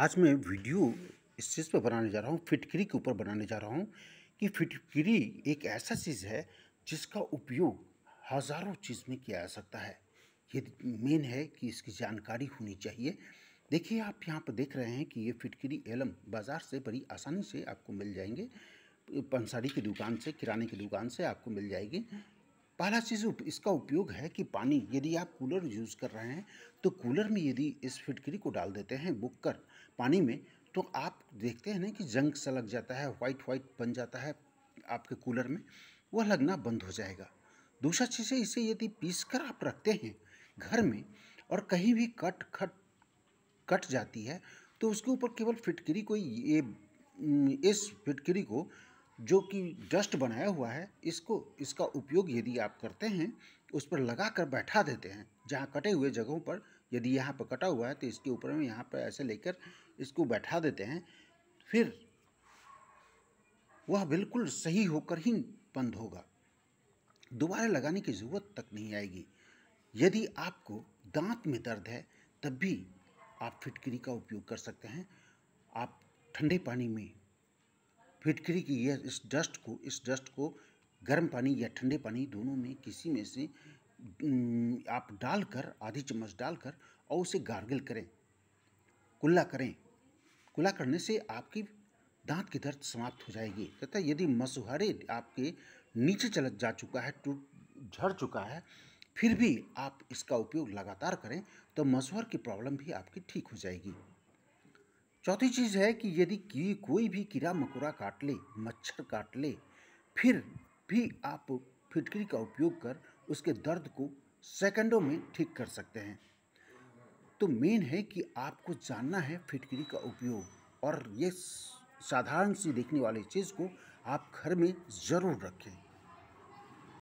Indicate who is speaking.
Speaker 1: आज मैं वीडियो इस चीज़ पर बनाने जा रहा हूँ फिटकरी के ऊपर बनाने जा रहा हूँ कि फिटकरी एक ऐसा चीज़ है जिसका उपयोग हज़ारों चीज़ में किया जा सकता है ये मेन है कि इसकी जानकारी होनी चाहिए देखिए आप यहाँ पर देख रहे हैं कि ये फिटकरी एलम बाज़ार से बड़ी आसानी से आपको मिल जाएंगे पंसारी की दुकान से किराने की दुकान से आपको मिल जाएगी पहला चीज़ इसका उपयोग है कि पानी यदि आप कूलर यूज़ कर रहे हैं तो कूलर में यदि इस फिटकरी को डाल देते हैं बुक कर पानी में तो आप देखते हैं ना कि जंग सा लग जाता है वाइट वाइट बन जाता है आपके कूलर में वह लगना बंद हो जाएगा दूसरा चीज़ है इसे यदि पीस कर आप रखते हैं घर में और कहीं भी कट खट कट जाती है तो उसके ऊपर केवल फिटकरी को ये इस फिटकरी को जो कि डस्ट बनाया हुआ है इसको इसका उपयोग यदि आप करते हैं उस पर लगा कर बैठा देते हैं जहाँ कटे हुए जगहों पर यदि यहाँ पर कटा हुआ है तो इसके ऊपर में यहाँ पर ऐसे लेकर इसको बैठा देते हैं फिर वह बिल्कुल सही होकर ही बंद होगा दोबारा लगाने की ज़रूरत तक नहीं आएगी यदि आपको दांत में दर्द है तब भी आप फिटकरी का उपयोग कर सकते हैं आप ठंडे पानी में फिटकरी की यह इस डस्ट को इस डस्ट को गर्म पानी या ठंडे पानी दोनों में किसी में से आप डालकर आधी चम्मच डालकर और उसे गार्गल करें कुल्ला करें कुल्ला करने से आपकी दांत की दर्द समाप्त हो जाएगी तथा यदि मसुहारे आपके नीचे चल जा चुका है टूट झड़ चुका है फिर भी आप इसका उपयोग लगातार करें तो मसुहर की प्रॉब्लम भी आपकी ठीक हो जाएगी चौथी चीज़ है कि यदि की कोई भी कीड़ा मकोड़ा काट ले मच्छर काट ले फिर भी आप फिटकरी का उपयोग कर उसके दर्द को सेकंडों में ठीक कर सकते हैं तो मेन है कि आपको जानना है फिटकरी का उपयोग और ये साधारण सी देखने वाली चीज़ को आप घर में ज़रूर रखें